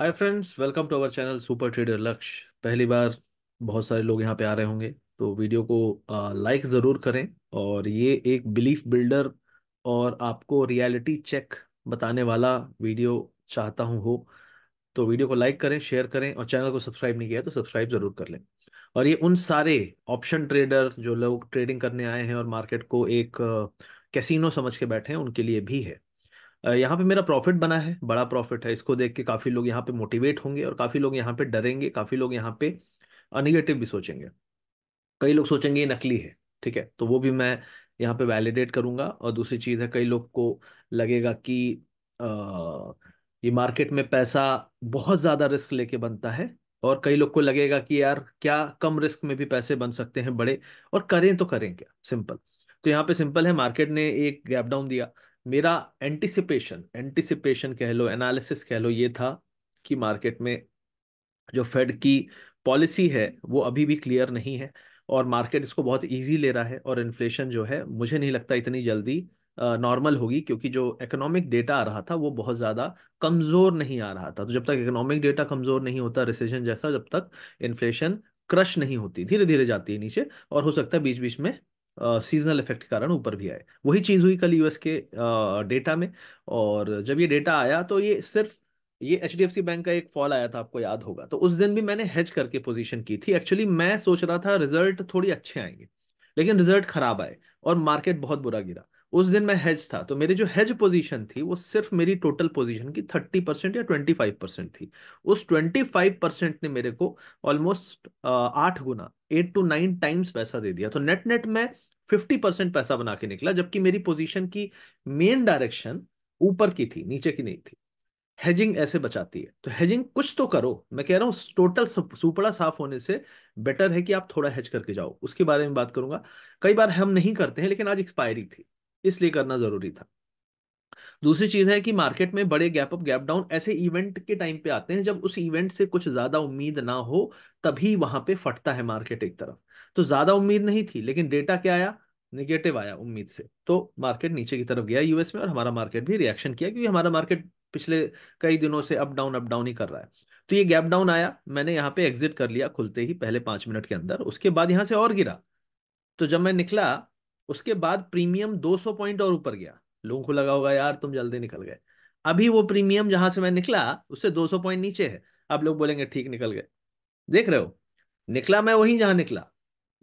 hi friends welcome to our channel super trader Lakshya पहली बार बहुत सारे लोग यहाँ पे आ रहे होंगे तो वीडियो को लाइक ज़रूर करें और ये एक बिलीफ बिल्डर और आपको रियलिटी चेक बताने वाला वीडियो चाहता हूँ हो तो वीडियो को लाइक करें शेयर करें और चैनल को सब्सक्राइब नहीं किया तो सब्सक्राइब ज़रूर कर लें और ये उन सारे ऑप्शन ट्रेडर जो लोग ट्रेडिंग करने आए हैं और मार्केट को एक कैसीनो समझ के बैठे हैं उनके लिए भी है यहाँ पे मेरा प्रॉफिट बना है बड़ा प्रॉफिट है इसको देख के काफ़ी लोग यहाँ पे मोटिवेट होंगे और काफ़ी लोग यहाँ पे डरेंगे काफ़ी लोग यहाँ पे अनिगेटिव भी सोचेंगे कई लोग सोचेंगे ये नकली है ठीक है तो वो भी मैं यहाँ पे वैलिडेट करूंगा और दूसरी चीज़ है कई लोग को लगेगा कि आ, ये मार्केट में पैसा बहुत ज़्यादा रिस्क लेके बनता है और कई लोग को लगेगा कि यार क्या कम रिस्क में भी पैसे बन सकते हैं बड़े और करें तो करें क्या सिंपल तो यहाँ पे सिंपल है मार्केट ने एक गैप डाउन दिया मेरा एंटिसिपेशन एंटिसिपेशन कह लो एनालिसिस कह लो ये था कि मार्केट में जो फेड की पॉलिसी है वो अभी भी क्लियर नहीं है और मार्केट इसको बहुत इजी ले रहा है और इन्फ्लेशन जो है मुझे नहीं लगता इतनी जल्दी नॉर्मल होगी क्योंकि जो इकोनॉमिक डेटा आ रहा था वो बहुत ज़्यादा कमज़ोर नहीं आ रहा था तो जब तक इकोनॉमिक डेटा कमज़ोर नहीं होता रिसेशन जैसा जब तक इन्फ्लेशन क्रश नहीं होती धीरे धीरे जाती है नीचे और हो सकता है बीच बीच में सीजनल इफेक्ट के कारण ऊपर भी आए वही चीज़ हुई कल यूएस के डेटा में और जब ये डेटा आया तो ये सिर्फ ये H D F C bank का एक फॉल आया था आपको याद होगा तो उस दिन भी मैंने हेज करके पोजीशन की थी एक्चुअली मैं सोच रहा था रिजल्ट थोड़ी अच्छे आएंगे लेकिन रिजल्ट खराब आए और मार्केट बहुत बुरा गिरा उस दिन मैं हेज था तो मेरी जो हेज पोजीशन थी वो सिर्फ मेरी टोटल पोजीशन की थर्टी परसेंट या ट्वेंटी फाइव परसेंट थी उस ट्वेंटी फाइव परसेंट ने मेरे को ऑलमोस्ट आठ गुना एट टू नाइन टाइम्स पैसा दे दिया तो नेट नेट मैं फिफ्टी परसेंट पैसा बना के निकला जबकि मेरी पोजीशन की मेन डायरेक्शन ऊपर की थी नीचे की नहीं थी हेजिंग ऐसे बचाती है तो हेजिंग कुछ तो करो मैं कह रहा हूँ टोटल सुपड़ा साफ होने से बेटर है कि आप थोड़ा हेज करके जाओ उसके बारे में बात करूंगा कई बार हम नहीं करते हैं लेकिन आज एक्सपायरी थी इसलिए करना जरूरी था दूसरी चीज है कि मार्केट में बड़े गैप अप गैप डाउन ऐसे इवेंट के टाइम पे आते हैं जब उस इवेंट से कुछ ज्यादा उम्मीद ना हो तभी वहां पे फटता है मार्केट एक तरफ तो ज्यादा उम्मीद नहीं थी लेकिन डेटा क्या आया निगेटिव आया उम्मीद से तो मार्केट नीचे की तरफ गया यूएस में और हमारा मार्केट भी रिएक्शन किया क्योंकि हमारा मार्केट पिछले कई दिनों से अप डाउन अप डाउन ही कर रहा है तो ये गैप डाउन आया मैंने यहाँ पे एग्जिट कर लिया खुलते ही पहले पांच मिनट के अंदर उसके बाद यहाँ से और गिरा तो जब मैं निकला उसके बाद प्रीमियम 200 पॉइंट और ऊपर गया लोगों को लगा होगा यार तुम जल्दी निकल गए अभी वो प्रीमियम जहां से मैं निकला उससे 200 पॉइंट नीचे है अब लोग बोलेंगे ठीक निकल गए देख रहे हो निकला मैं वहीं जहां निकला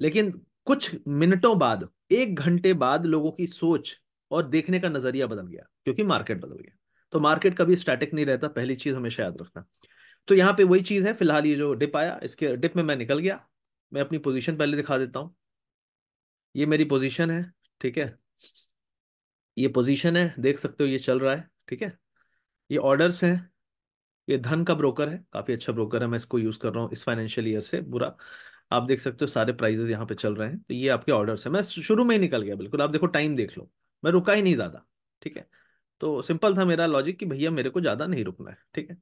लेकिन कुछ मिनटों बाद एक घंटे बाद लोगों की सोच और देखने का नजरिया बदल गया क्योंकि मार्केट बदल गया तो मार्केट कभी स्टैटिक नहीं रहता पहली चीज हमेशा याद रखना तो यहाँ पे वही चीज है फिलहाल ये जो डिप आया इसके डिप में मैं निकल गया मैं अपनी पोजीशन पहले दिखा देता हूँ ये मेरी पोजीशन है ठीक है ये पोजीशन है देख सकते हो ये चल रहा है ठीक है ये ऑर्डर्स हैं ये धन का ब्रोकर है काफी अच्छा ब्रोकर है मैं इसको यूज कर रहा हूँ इस फाइनेंशियल ईयर से बुरा आप देख सकते हो सारे प्राइजेस यहाँ पे चल रहे हैं तो ये आपके ऑर्डर्स है मैं शुरू में ही निकल गया बिल्कुल आप देखो टाइम देख लो मैं रुका ही नहीं ज्यादा ठीक है तो सिंपल था मेरा लॉजिक कि भैया मेरे को ज्यादा नहीं रुकना है ठीक है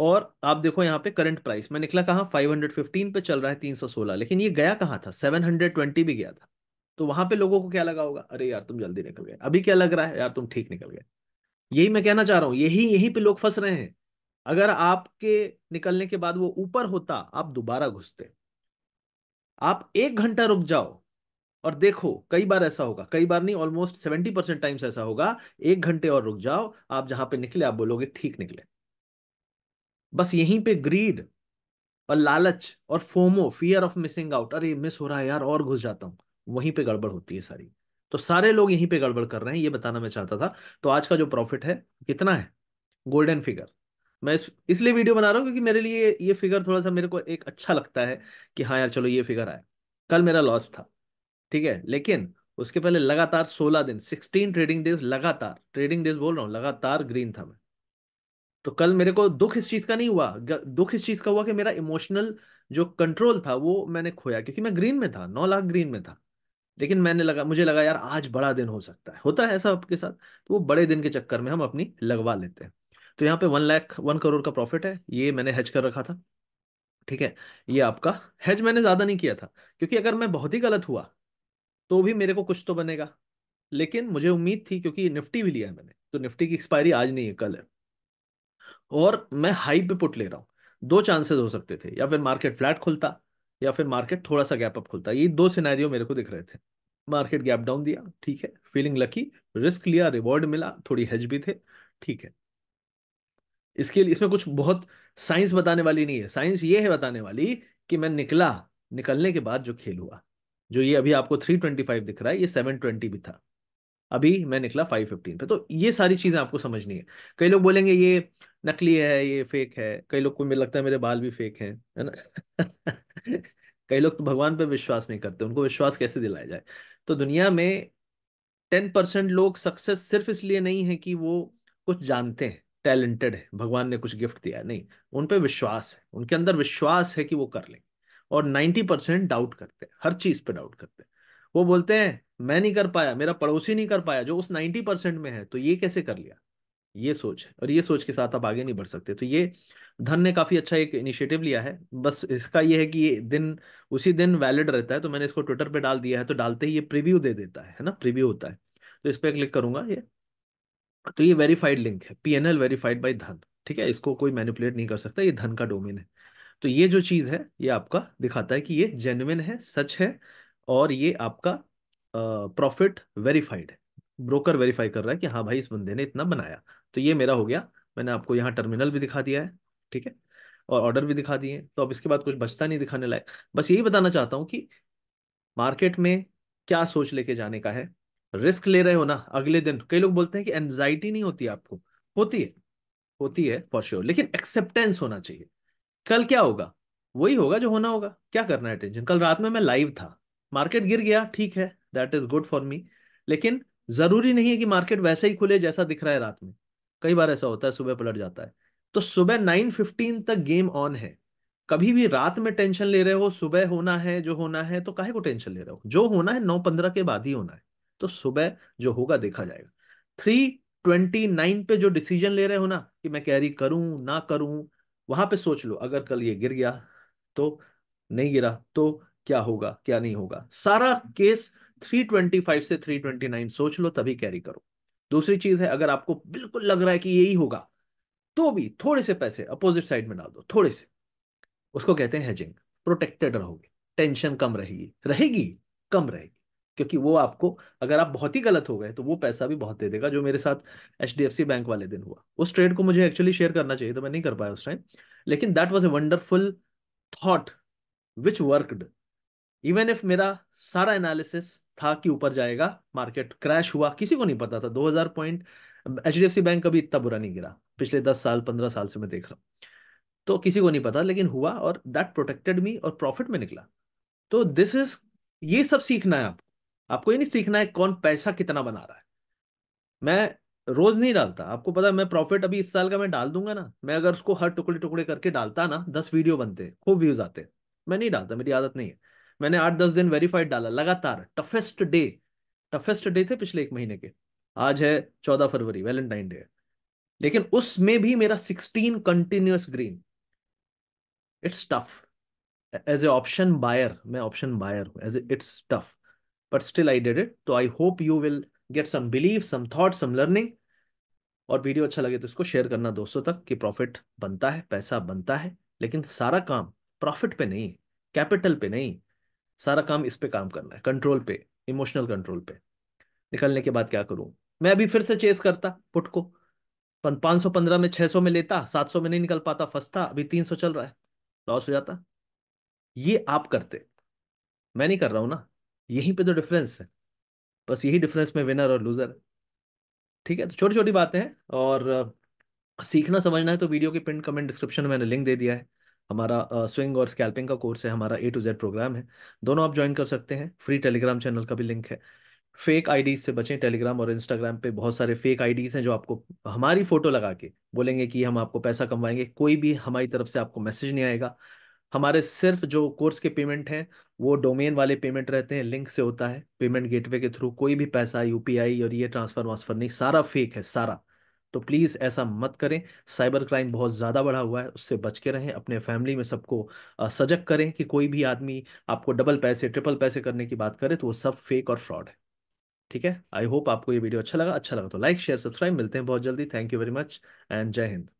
और आप देखो यहाँ पे करंट प्राइस मैं निकला कहा 515 पे चल रहा है 316 लेकिन ये गया कहाँ था 720 भी गया था तो वहां पे लोगों को क्या लगा होगा अरे यार तुम जल्दी निकल गए अभी क्या लग रहा है यार तुम ठीक निकल गए यही मैं कहना चाह रहा हूं यही यहीं पे लोग फंस रहे हैं अगर आपके निकलने के बाद वो ऊपर होता आप दोबारा घुसते आप एक घंटा रुक जाओ और देखो कई बार ऐसा होगा कई बार नहीं ऑलमोस्ट सेवेंटी परसेंट टाइम्स ऐसा होगा एक घंटे और रुक जाओ आप जहां पे निकले आप बोलोगे ठीक निकले बस यहीं पे ग्रीड और लालच और FOMO fear of missing out अरे मिस हो रहा है यार और घुस जाता हूं वहीं पे गड़बड़ होती है सारी तो सारे लोग यहीं पे गड़बड़ कर रहे हैं ये बताना मैं चाहता था तो आज का जो प्रॉफिट है कितना है गोल्डन फिगर मैं इस इसलिए वीडियो बना रहा हूँ क्योंकि मेरे लिए ये फिगर थोड़ा सा मेरे को एक अच्छा लगता है कि हाँ यार चलो ये फिगर आया कल मेरा लॉस था ठीक है लेकिन उसके पहले लगातार सोलह दिन सिक्सटीन ट्रेडिंग डेज लगातार ट्रेडिंग डेज बोल रहा हूँ लगातार ग्रीन था मैं तो कल मेरे को दुख इस चीज़ का नहीं हुआ दुख इस चीज़ का हुआ कि मेरा इमोशनल जो कंट्रोल था वो मैंने खोया क्योंकि मैं ग्रीन में था नौ लाख ग्रीन में था लेकिन मैंने लगा मुझे लगा यार आज बड़ा दिन हो सकता है होता है ऐसा आपके साथ तो वो बड़े दिन के चक्कर में हम अपनी लगवा लेते हैं तो यहाँ पे वन लाख वन करोड़ का प्रॉफिट है ये मैंने हेज कर रखा था ठीक है ये आपका हेज मैंने ज्यादा नहीं किया था क्योंकि अगर मैं बहुत ही गलत हुआ तो भी मेरे को कुछ तो बनेगा लेकिन मुझे उम्मीद थी क्योंकि निफ्टी भी लिया है मैंने तो निफ्टी की एक्सपायरी आज नहीं है कल है और मैं हाई पे पुट ले रहा हूँ दो चांसेस हो सकते थे या फिर मार्केट फ्लैट खुलता या फिर मार्केट थोड़ा सा गैप अप खुलता ये दो सिनेरियो मेरे को दिख रहे थे मार्केट गैप डाउन दिया ठीक है फीलिंग लकी रिस्क लिया रिवॉर्ड मिला थोड़ी हेज भी थे ठीक है इसके लिए इसमें कुछ बहुत साइंस बताने वाली नहीं है साइंस ये है बताने वाली कि मैं निकला निकलने के बाद जो खेल हुआ जो ये अभी आपको 325 दिख रहा है ये 720 भी था अभी मैं निकला 515 पे तो ये सारी चीजें आपको समझनी है कई लोग बोलेंगे ये नकली है ये फेक है कई लोग को मेरे लगता है मेरे बाल भी फेक हैं है ना कई लोग तो भगवान पर विश्वास नहीं करते उनको विश्वास कैसे दिलाया जाए तो दुनिया में टेन परसेंट लोग सक्सेस सिर्फ इसलिए नहीं है कि वो कुछ जानते हैं टैलेंटेड है भगवान ने कुछ गिफ्ट दिया नहीं उन पर विश्वास है उनके अंदर विश्वास है कि वो कर लें और नाइन्टी परसेंट डाउट करते हैं हर चीज पे डाउट करते हैं वो बोलते हैं मैं नहीं कर पाया मेरा पड़ोसी नहीं कर पाया जो उस नाइन्टी परसेंट में है तो ये कैसे कर लिया ये सोच है और ये सोच के साथ आप आगे नहीं बढ़ सकते तो ये धन ने काफ़ी अच्छा एक इनिशिएटिव लिया है बस इसका ये है कि ये दिन उसी दिन वैलिड रहता है तो मैंने इसको ट्विटर पे डाल दिया है तो डालते ही ये प्रीव्यू दे देता है है ना प्रीव्यू होता है तो इस पर क्लिक करूंगा ये तो ये वेरीफाइड लिंक है पी वेरीफाइड बाई धन ठीक है इसको कोई मैनिपुलेट नहीं कर सकता ये धन का डोमेन है तो ये जो चीज़ है ये आपका दिखाता है कि ये जेन्युन है सच है और ये आपका प्रॉफिट वेरीफाइड है ब्रोकर वेरीफाई कर रहा है कि हाँ भाई इस बंदे ने इतना बनाया तो ये मेरा हो गया मैंने आपको यहाँ टर्मिनल भी दिखा दिया है ठीक है और ऑर्डर भी दिखा दिए तो अब इसके बाद कुछ बचता नहीं दिखाने लायक बस यही बताना चाहता हूँ कि मार्केट में क्या सोच लेके जाने का है रिस्क ले रहे हो ना अगले दिन कई लोग बोलते हैं कि एनजाइटी नहीं होती आपको होती है होती है फॉर श्योर लेकिन एक्सेप्टेंस होना चाहिए कल क्या होगा वही होगा जो होना होगा क्या करना है टेंशन कल रात में मैं लाइव था मार्केट गिर गया ठीक है that is good for me लेकिन जरूरी नहीं है कि मार्केट वैसे ही खुले जैसा दिख रहा है रात में कई बार ऐसा होता है सुबह पलट जाता है तो सुबह नाइन फिफ्टीन तक गेम ऑन है कभी भी रात में टेंशन ले रहे हो सुबह होना है जो होना है तो काहे को टेंशन ले रहे हो जो होना है नौ पंद्रह के बाद ही होना है तो सुबह जो होगा देखा जाएगा थ्री ट्वेंटी नाइन पे जो डिसीजन ले रहे हो ना कि मैं कैरी करूं ना करूं वहां पे सोच लो अगर कल ये गिर गया तो नहीं गिरा तो क्या होगा क्या नहीं होगा सारा केस 325 से 329 सोच लो तभी कैरी करो दूसरी चीज है अगर आपको बिल्कुल लग रहा है कि यही होगा तो भी थोड़े से पैसे अपोजिट साइड में डाल दो थोड़े से उसको कहते हैं हेजिंग प्रोटेक्टेड रहोगे टेंशन कम रहेगी रहेगी कम रहेगी क्योंकि वो आपको अगर आप बहुत ही गलत हो गए तो वो पैसा भी बहुत दे देगा जो मेरे साथ एच बैंक वाले दिन हुआ उस ट्रेड को मुझे एक्चुअली शेयर करना चाहिए तो मैं नहीं कर पाया उस टाइम लेकिन that was a wonderful thought which worked even if मेरा सारा एनालिसिस था कि ऊपर जाएगा मार्केट क्रैश हुआ किसी को नहीं पता था 2000 पॉइंट एच बैंक कभी इतना बुरा नहीं गिरा पिछले 10 साल 15 साल से मैं देख रहा हूँ तो किसी को नहीं पता लेकिन हुआ और दैट प्रोटेक्टेड मी और प्रॉफिट में निकला तो दिस इज ये सब सीखना है आपको आपको ये नहीं सीखना है कौन पैसा कितना बना रहा है मैं रोज नहीं डालता आपको पता है मैं प्रॉफिट अभी इस साल का मैं डाल दूंगा ना मैं अगर उसको हर टुकड़े टुकड़े करके डालता ना दस वीडियो बनते खूब व्यूज आते मैं नहीं डालता मेरी आदत नहीं है मैंने आठ दस दिन वेरीफाइड डाला लगातार टफेस्ट डे टफेस्ट डे थे पिछले एक महीने के आज है चौदह फरवरी वैलेंटाइन डे लेकिन उसमें भी मेरा sixteen continuous green it's tough as a option buyer मैं ऑप्शन बायर हूं as it's tough but still I did it तो I hope you will get some believe some thought some learning और video अच्छा लगे तो इसको share करना दोस्तों तक कि प्रॉफिट बनता है पैसा बनता है लेकिन सारा काम प्रॉफिट पे नहीं कैपिटल पे नहीं सारा काम इस पे काम करना है कंट्रोल पे इमोशनल कंट्रोल पे निकलने के बाद क्या करूं मैं अभी फिर से चेस करता पुट को पाँच सौ पंद्रह में छह सौ में लेता सात सौ में नहीं निकल पाता फंसता अभी तीन सौ चल रहा है लॉस हो जाता ये आप करते मैं नहीं कर रहा हूं ना यहीं पे तो डिफरेंस है बस यही डिफरेंस में विनर और लूजर ठीक है तो छोटी छोटी बातें हैं और सीखना समझना है तो वीडियो के पिन कमेंट डिस्क्रिप्शन में मैंने लिंक दे दिया है हमारा स्विंग और स्कैल्पिंग का कोर्स है हमारा ए टू जेड प्रोग्राम है दोनों आप ज्वाइन कर सकते हैं फ्री टेलीग्राम चैनल का भी लिंक है फेक आई से बचें टेलीग्राम और इंस्टाग्राम पे बहुत सारे फेक आई हैं जो आपको हमारी फोटो लगा के बोलेंगे कि हम आपको पैसा कमवाएंगे कोई भी हमारी तरफ से आपको मैसेज नहीं आएगा हमारे सिर्फ जो कोर्स के पेमेंट हैं वो डोमेन वाले पेमेंट रहते हैं लिंक से होता है पेमेंट गेटवे के थ्रू कोई भी पैसा यूपीआई और ये ट्रांसफर वांसफर नहीं सारा फेक है सारा तो प्लीज़ ऐसा मत करें साइबर क्राइम बहुत ज़्यादा बढ़ा हुआ है उससे बच के रहें अपने फैमिली में सबको सजग करें कि कोई भी आदमी आपको डबल पैसे ट्रिपल पैसे करने की बात करे तो वो सब फेक और फ्रॉड है ठीक है आई होप आपको ये वीडियो अच्छा लगा अच्छा लगा तो लाइक शेयर सब्सक्राइब मिलते हैं बहुत जल्दी थैंक यू वेरी मच एंड जय हिंद